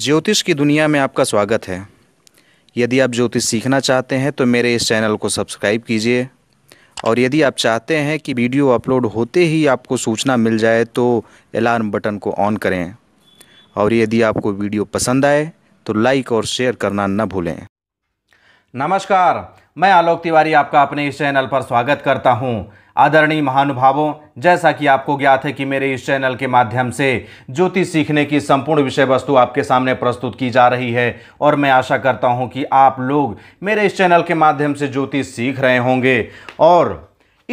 ज्योतिष की दुनिया में आपका स्वागत है यदि आप ज्योतिष सीखना चाहते हैं तो मेरे इस चैनल को सब्सक्राइब कीजिए और यदि आप चाहते हैं कि वीडियो अपलोड होते ही आपको सूचना मिल जाए तो अलार्म बटन को ऑन करें और यदि आपको वीडियो पसंद आए तो लाइक और शेयर करना न भूलें नमस्कार मैं आलोक तिवारी आपका अपने इस चैनल पर स्वागत करता हूँ आदरणीय महानुभावों जैसा कि आपको ज्ञात है कि मेरे इस चैनल के माध्यम से ज्योतिष सीखने की संपूर्ण विषय वस्तु आपके सामने प्रस्तुत की जा रही है और मैं आशा करता हूं कि आप लोग मेरे इस चैनल के माध्यम से ज्योतिष सीख रहे होंगे और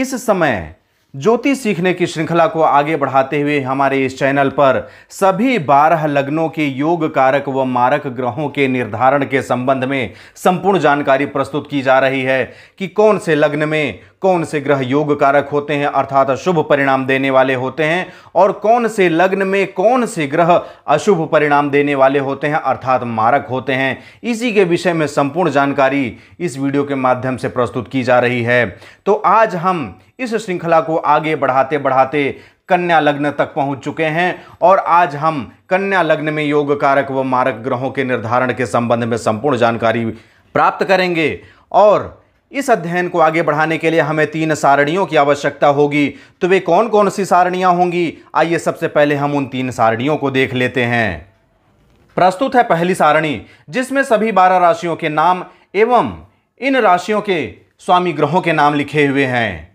इस समय ज्योतिष सीखने की श्रृंखला को आगे बढ़ाते हुए हमारे इस चैनल पर सभी बारह लग्नों के योग कारक व मारक ग्रहों के निर्धारण के संबंध में संपूर्ण जानकारी प्रस्तुत की जा रही है कि कौन से लग्न में कौन से ग्रह योग कारक होते हैं अर्थात शुभ परिणाम देने वाले होते हैं और कौन से लग्न में कौन से ग्रह अशुभ परिणाम देने वाले होते हैं अर्थात मारक होते हैं इसी के विषय में संपूर्ण जानकारी इस वीडियो के माध्यम से प्रस्तुत की जा रही है तो आज हम इस श्रृंखला को आगे बढ़ाते बढ़ाते कन्या लग्न तक पहुंच चुके हैं और आज हम कन्या लग्न में योग कारक व मारक ग्रहों के निर्धारण के संबंध में संपूर्ण जानकारी प्राप्त करेंगे और इस अध्ययन को आगे बढ़ाने के लिए हमें तीन सारणियों की आवश्यकता होगी तो वे कौन कौन सी सारणियां होंगी आइए सबसे पहले हम उन तीन सारणियों को देख लेते हैं प्रस्तुत है पहली सारणी जिसमें सभी बारह राशियों के नाम एवं इन राशियों के स्वामी ग्रहों के नाम लिखे हुए हैं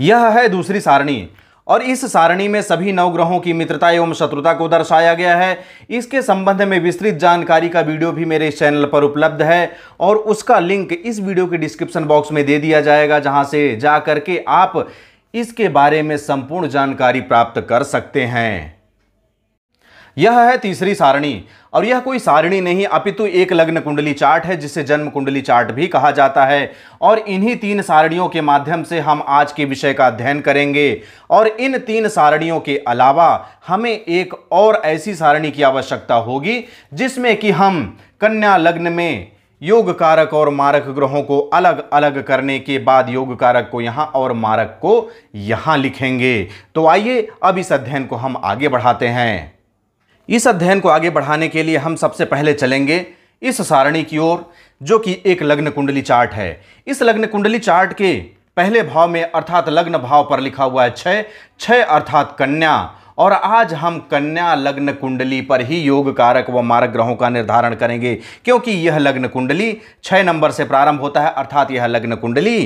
यह है दूसरी सारणी और इस सारणी में सभी नवग्रहों की मित्रता एवं शत्रुता को दर्शाया गया है इसके संबंध में विस्तृत जानकारी का वीडियो भी मेरे इस चैनल पर उपलब्ध है और उसका लिंक इस वीडियो के डिस्क्रिप्शन बॉक्स में दे दिया जाएगा जहां से जा करके आप इसके बारे में संपूर्ण जानकारी प्राप्त कर सकते हैं यह है तीसरी सारणी और यह कोई सारणी नहीं अपितु एक लग्न कुंडली चार्ट है जिसे जन्म कुंडली चार्ट भी कहा जाता है और इन्हीं तीन सारणियों के माध्यम से हम आज के विषय का अध्ययन करेंगे और इन तीन सारणियों के अलावा हमें एक और ऐसी सारणी की आवश्यकता होगी जिसमें कि हम कन्या लग्न में योग कारक और मारक ग्रहों को अलग अलग करने के बाद योग कारक को यहाँ और मारक को यहाँ लिखेंगे तो आइए अब इस अध्ययन को हम आगे बढ़ाते हैं इस अध्ययन को आगे बढ़ाने के लिए हम सबसे पहले चलेंगे इस सारणी की ओर जो कि एक लग्न कुंडली चार्ट है इस लग्न कुंडली चार्ट के पहले भाव में अर्थात लग्न भाव पर लिखा हुआ है छः छः अर्थात कन्या और आज हम कन्या लग्न कुंडली पर ही योग कारक व मारक ग्रहों का निर्धारण करेंगे क्योंकि यह लग्न कुंडली छः नंबर से प्रारंभ होता है अर्थात यह लग्न कुंडली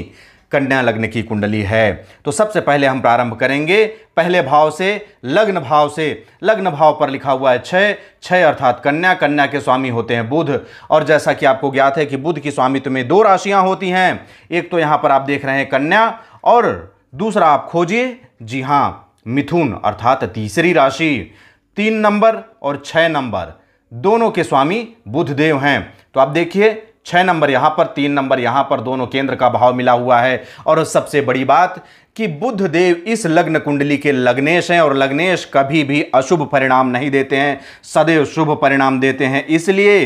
कन्या लग्न की कुंडली है तो सबसे पहले हम प्रारंभ करेंगे पहले भाव से लग्न भाव से लग्न भाव पर लिखा हुआ है छः छः अर्थात कन्या कन्या के स्वामी होते हैं बुध और जैसा कि आपको ज्ञात है कि बुध की स्वामित्व में दो राशियां होती हैं एक तो यहाँ पर आप देख रहे हैं कन्या और दूसरा आप खोजिए जी हाँ मिथुन अर्थात तीसरी राशि तीन नंबर और छः नंबर दोनों के स्वामी बुधदेव हैं तो आप देखिए छः नंबर यहाँ पर तीन नंबर यहाँ पर दोनों केंद्र का भाव मिला हुआ है और सबसे बड़ी बात कि बुद्ध देव इस लग्न कुंडली के लग्नेश हैं और लग्नेश कभी भी अशुभ परिणाम नहीं देते हैं सदैव शुभ परिणाम देते हैं इसलिए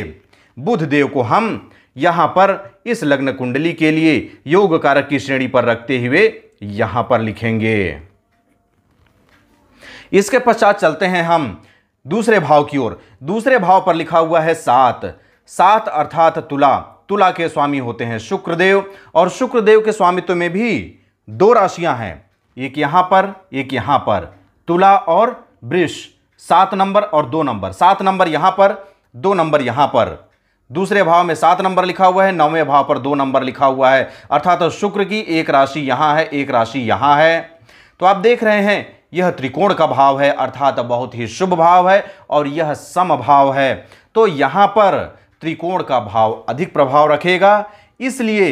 बुद्ध देव को हम यहाँ पर इस लग्न कुंडली के लिए योग कारक की श्रेणी पर रखते हुए यहाँ पर लिखेंगे इसके पश्चात चलते हैं हम दूसरे भाव की ओर दूसरे भाव पर लिखा हुआ है सात सात अर्थात तुला तुला के स्वामी होते हैं शुक्रदेव और शुक्रदेव के स्वामित्व में भी दो राशियां हैं एक यहां पर एक यहां पर तुला और वृष सात नंबर और दो नंबर सात नंबर यहाँ पर दो नंबर यहां पर दूसरे भाव में सात नंबर लिखा हुआ है नौवें भाव पर दो नंबर लिखा हुआ है अर्थात तो शुक्र की एक राशि यहाँ है एक राशि यहाँ है तो आप देख रहे हैं यह त्रिकोण का भाव है अर्थात बहुत ही शुभ भाव है और यह सम भाव है तो यहाँ पर त्रिकोण का भाव अधिक प्रभाव रखेगा इसलिए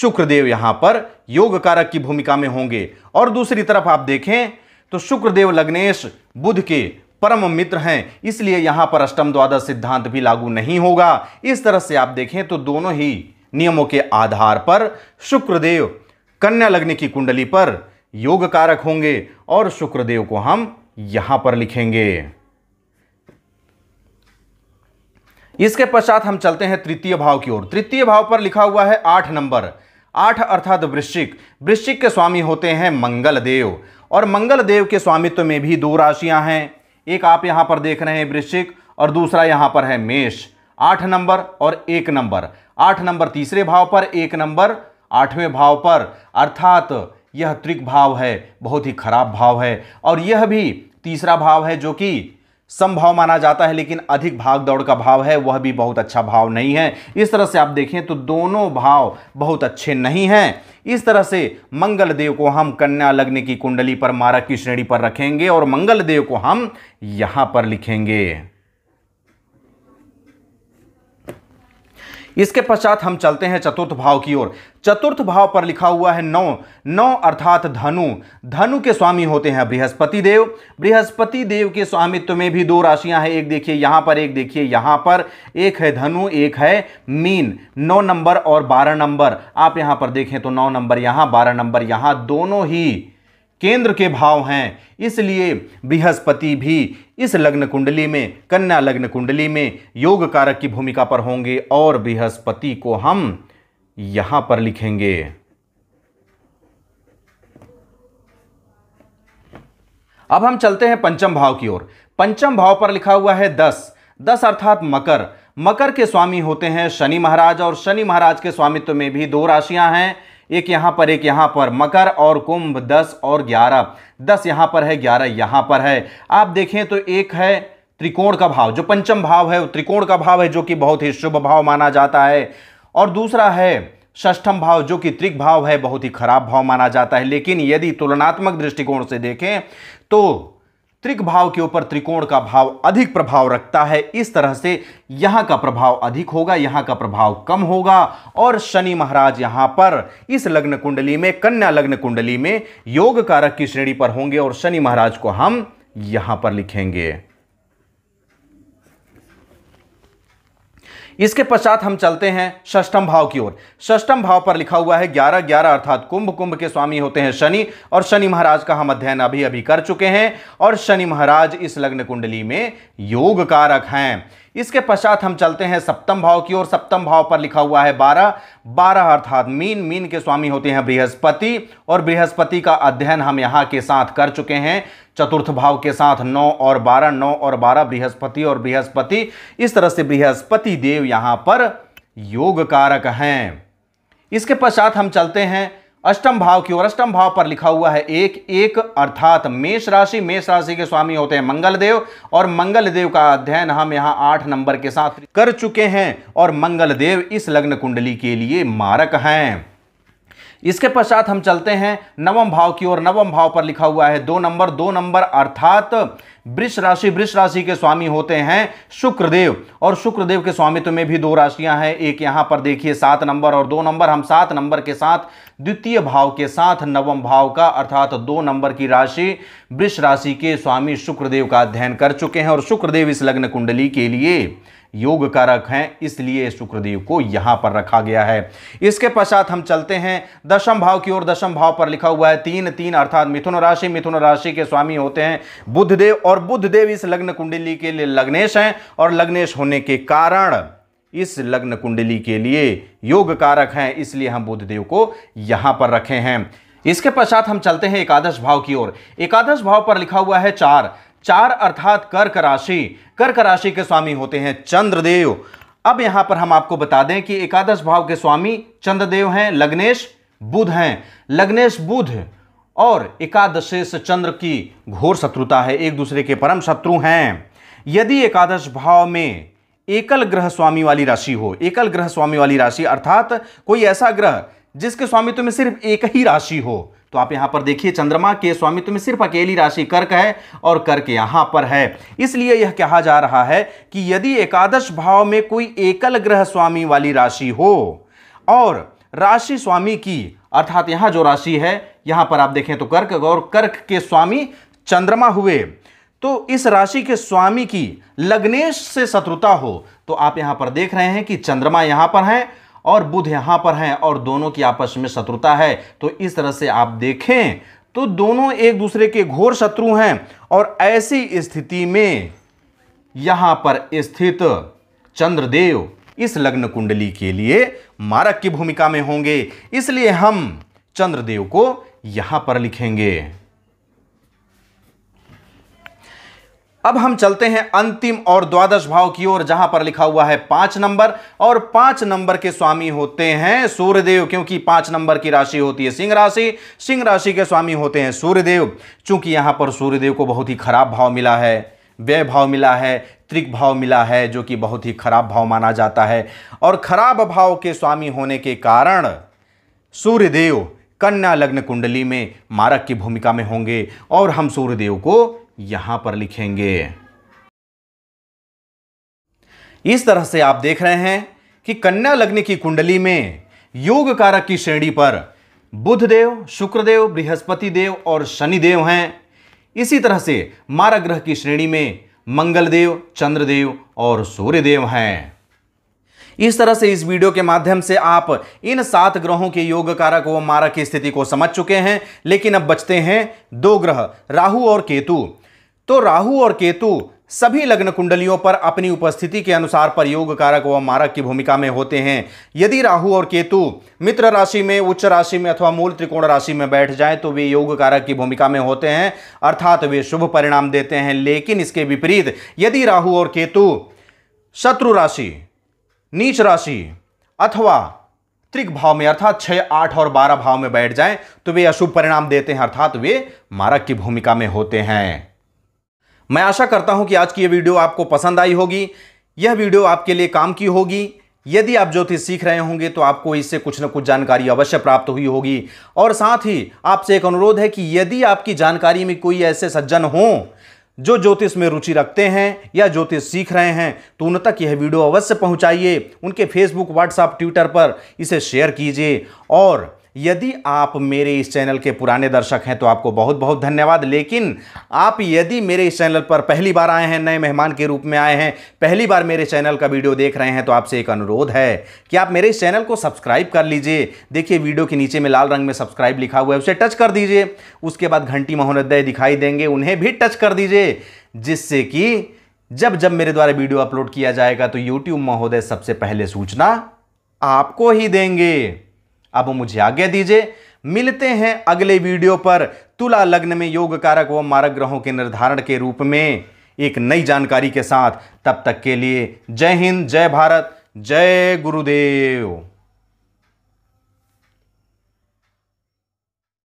शुक्रदेव यहाँ पर योग कारक की भूमिका में होंगे और दूसरी तरफ आप देखें तो शुक्रदेव लग्नेश बुध के परम मित्र हैं इसलिए यहाँ पर अष्टम द्वादश सिद्धांत भी लागू नहीं होगा इस तरह से आप देखें तो दोनों ही नियमों के आधार पर शुक्रदेव कन्या लग्न की कुंडली पर योग कारक होंगे और शुक्रदेव को हम यहाँ पर लिखेंगे इसके पश्चात हम चलते हैं तृतीय भाव की ओर तृतीय भाव पर लिखा हुआ है आठ नंबर आठ अर्थात वृश्चिक वृश्चिक के स्वामी होते हैं मंगल देव और मंगल देव के स्वामित्व में भी दो राशियां हैं एक आप यहां पर देख रहे हैं वृश्चिक और दूसरा यहां पर है मेष आठ नंबर और एक नंबर आठ नंबर तीसरे भाव पर एक नंबर आठवें भाव पर अर्थात यह त्रिक भाव है बहुत ही खराब भाव है और यह भी तीसरा भाव है जो कि संभाव माना जाता है लेकिन अधिक भाग दौड़ का भाव है वह भी बहुत अच्छा भाव नहीं है इस तरह से आप देखें तो दोनों भाव बहुत अच्छे नहीं हैं इस तरह से मंगल देव को हम कन्या लग्न की कुंडली पर मारक की श्रेणी पर रखेंगे और मंगल देव को हम यहाँ पर लिखेंगे इसके पश्चात हम चलते हैं चतुर्थ भाव की ओर चतुर्थ भाव पर लिखा हुआ है नौ नौ अर्थात धनु धनु के स्वामी होते हैं बृहस्पति देव बृहस्पति देव के स्वामित्व में भी दो राशियां हैं एक देखिए यहां पर एक देखिए यहां पर एक है धनु एक है मीन नौ नंबर और बारह नंबर आप यहां पर देखें तो नौ नंबर यहां बारह नंबर यहां दोनों ही केंद्र के भाव हैं इसलिए बृहस्पति भी इस लग्न कुंडली में कन्या लग्न कुंडली में योग कारक की भूमिका पर होंगे और बृहस्पति को हम यहां पर लिखेंगे अब हम चलते हैं पंचम भाव की ओर पंचम भाव पर लिखा हुआ है दस दस अर्थात मकर मकर के स्वामी होते हैं शनि महाराज और शनि महाराज के स्वामित्व में भी दो राशियां हैं एक यहाँ पर एक यहाँ पर मकर और कुंभ दस और ग्यारह दस यहाँ पर है ग्यारह यहाँ पर है आप देखें तो एक है त्रिकोण का भाव जो पंचम भाव है वो त्रिकोण का भाव है जो कि बहुत ही शुभ भाव माना जाता है और दूसरा है षष्ठम भाव जो कि त्रिक भाव है बहुत ही खराब भाव माना जाता है लेकिन यदि तुलनात्मक दृष्टिकोण से देखें तो त्रिक भाव के ऊपर त्रिकोण का भाव अधिक प्रभाव रखता है इस तरह से यहाँ का प्रभाव अधिक होगा यहाँ का प्रभाव कम होगा और शनि महाराज यहाँ पर इस लग्न कुंडली में कन्या लग्न कुंडली में योग कारक की श्रेणी पर होंगे और शनि महाराज को हम यहाँ पर लिखेंगे इसके पश्चात हम चलते हैं षष्टम भाव की ओर षष्टम भाव पर लिखा हुआ है ग्यारह ग्यारह अर्थात कुंभ कुंभ के स्वामी होते हैं शनि और शनि महाराज का हम अध्ययन अभी अभी कर चुके हैं और शनि महाराज इस लग्न कुंडली में योग कारक हैं इसके पश्चात हम चलते हैं सप्तम भाव की ओर सप्तम भाव पर लिखा हुआ है बारह बारह अर्थात मीन मीन के स्वामी होते हैं बृहस्पति और बृहस्पति का अध्ययन हम यहाँ के साथ कर चुके हैं चतुर्थ भाव के साथ नौ और बारह नौ और बारह बृहस्पति और बृहस्पति इस तरह से बृहस्पति देव यहाँ पर योग कारक हैं इसके पश्चात हम चलते हैं अष्टम भाव की ओर अष्टम भाव पर लिखा हुआ है एक एक अर्थात मेष राशि मेष राशि के स्वामी होते हैं मंगल देव और मंगल देव का अध्ययन हम यहाँ आठ नंबर के साथ कर चुके हैं और मंगल देव इस लग्न कुंडली के लिए मारक हैं इसके पश्चात हम चलते हैं नवम भाव की ओर नवम भाव पर लिखा हुआ है दो नंबर दो नंबर अर्थात वृष राशि वृष राशि के स्वामी होते हैं शुक्रदेव और शुक्रदेव के स्वामित्व में भी दो राशियां हैं एक यहां पर देखिए सात नंबर और दो नंबर हम सात नंबर के साथ द्वितीय भाव के साथ नवम भाव का अर्थात दो नंबर की राशि वृष राशि के स्वामी शुक्रदेव का अध्ययन कर चुके हैं और शुक्रदेव इस लग्न कुंडली के लिए योग कारक हैं इसलिए शुक्रदेव को यहां पर रखा गया है इसके पश्चात हम चलते हैं दशम भाव की ओर दशम भाव पर लिखा हुआ है तीन तीन अर्थात मिथुन राशि मिथुन राशि के स्वामी होते हैं बुद्धदेव और बुद्धदेव इस लग्न कुंडली के लिए लग्नेश हैं और लग्नेश होने के कारण इस लग्न कुंडली के लिए योग कारक हैं इसलिए हम बुद्धदेव को यहां पर रखे हैं इसके पश्चात हम चलते हैं एकादश भाव की ओर एकादश भाव पर लिखा हुआ है चार चार अर्थात कर्क राशि कर्क राशि के स्वामी होते हैं चंद्रदेव अब यहां पर हम आपको बता दें कि एकादश भाव के स्वामी चंद्रदेव हैं लग्नेश बुध हैं लग्नेश बुध और एकादशेश चंद्र की घोर शत्रुता है एक दूसरे के परम शत्रु हैं यदि एकादश भाव में एकल ग्रह स्वामी वाली राशि हो एकल ग्रह स्वामी वाली राशि अर्थात कोई ऐसा ग्रह जिसके स्वामित्व में सिर्फ एक ही राशि हो तो आप यहां पर देखिए चंद्रमा के स्वामित्व में सिर्फ अकेली राशि कर्क है और कर्क यहां पर है इसलिए यह कहा जा रहा है कि यदि एकादश भाव में कोई एकल ग्रह स्वामी वाली राशि हो और राशि स्वामी की अर्थात यहां जो राशि है यहां पर आप देखें तो कर्क और कर्क के स्वामी चंद्रमा हुए तो इस राशि के स्वामी की लग्नेश से शत्रुता हो तो आप यहां पर देख रहे हैं कि चंद्रमा यहां पर है और बुध यहाँ पर हैं और दोनों की आपस में शत्रुता है तो इस तरह से आप देखें तो दोनों एक दूसरे के घोर शत्रु हैं और ऐसी स्थिति में यहाँ पर स्थित चंद्रदेव इस लग्न कुंडली के लिए मारक की भूमिका में होंगे इसलिए हम चंद्रदेव को यहाँ पर लिखेंगे अब हम चलते हैं अंतिम और द्वादश भाव की ओर जहां पर लिखा हुआ है पांच नंबर और पांच नंबर के स्वामी होते हैं सूर्यदेव क्योंकि पांच नंबर की राशि होती है सिंह राशि सिंह राशि के स्वामी होते हैं सूर्यदेव क्योंकि यहां पर सूर्यदेव को बहुत ही खराब भाव मिला है व्यय भाव मिला है त्रिक भाव मिला है जो कि बहुत ही खराब भाव माना जाता है और खराब भाव के स्वामी होने के कारण सूर्यदेव कन्या लग्न कुंडली में मारक की भूमिका में होंगे और हम सूर्यदेव को यहां पर लिखेंगे इस तरह से आप देख रहे हैं कि कन्या लग्न की कुंडली में योग कारक की श्रेणी पर बुधदेव शुक्रदेव बृहस्पति देव और शनिदेव हैं इसी तरह से मारक ग्रह की श्रेणी में मंगलदेव चंद्रदेव और सूर्यदेव हैं इस तरह से इस वीडियो के माध्यम से आप इन सात ग्रहों के योग कारक व मारक की स्थिति को समझ चुके हैं लेकिन अब बचते हैं दो ग्रह राहु और केतु तो राहु और केतु सभी लग्न कुंडलियों पर अपनी उपस्थिति के अनुसार प्रयोग कारक व मारक की भूमिका में होते हैं यदि राहु और केतु मित्र राशि में उच्च राशि में अथवा मूल त्रिकोण राशि में बैठ जाए तो वे योग कारक की भूमिका में होते हैं अर्थात वे शुभ परिणाम देते हैं लेकिन इसके विपरीत यदि राहु और केतु शत्रु राशि नीच राशि अथवा त्रिक भाव में अर्थात छः आठ और बारह भाव में बैठ जाएं तो वे अशुभ परिणाम देते हैं अर्थात वे मारक की भूमिका में होते हैं मैं आशा करता हूं कि आज की यह वीडियो आपको पसंद आई होगी यह वीडियो आपके लिए काम की होगी यदि आप ज्योतिष सीख रहे होंगे तो आपको इससे कुछ ना कुछ जानकारी अवश्य प्राप्त हुई होगी और साथ ही आपसे एक अनुरोध है कि यदि आपकी जानकारी में कोई ऐसे सज्जन हों जो ज्योतिष में रुचि रखते हैं या ज्योतिष सीख रहे हैं तो उन तक यह वीडियो अवश्य पहुंचाइए उनके फेसबुक व्हाट्सएप ट्विटर पर इसे शेयर कीजिए और यदि आप मेरे इस चैनल के पुराने दर्शक हैं तो आपको बहुत बहुत धन्यवाद लेकिन आप यदि मेरे इस चैनल पर पहली बार आए हैं नए मेहमान के रूप में आए हैं पहली बार मेरे चैनल का वीडियो देख रहे हैं तो आपसे एक अनुरोध है कि आप मेरे इस चैनल को सब्सक्राइब कर लीजिए देखिए वीडियो के नीचे में लाल रंग में सब्सक्राइब लिखा हुआ है उसे टच कर दीजिए उसके बाद घंटी महोदय दिखाई देंगे उन्हें भी टच कर दीजिए जिससे कि जब जब मेरे द्वारा वीडियो अपलोड किया जाएगा तो यूट्यूब महोदय सबसे पहले सूचना आपको ही देंगे अब मुझे आज्ञा दीजिए मिलते हैं अगले वीडियो पर तुला लग्न में योग कारक व मारक ग्रहों के निर्धारण के रूप में एक नई जानकारी के साथ तब तक के लिए जय हिंद जय भारत जय गुरुदेव